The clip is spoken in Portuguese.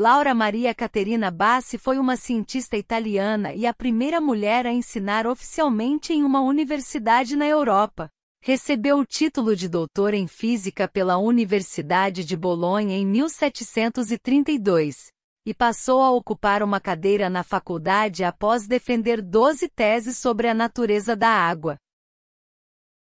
Laura Maria Caterina Bassi foi uma cientista italiana e a primeira mulher a ensinar oficialmente em uma universidade na Europa. Recebeu o título de doutor em física pela Universidade de Bolonha em 1732 e passou a ocupar uma cadeira na faculdade após defender 12 teses sobre a natureza da água.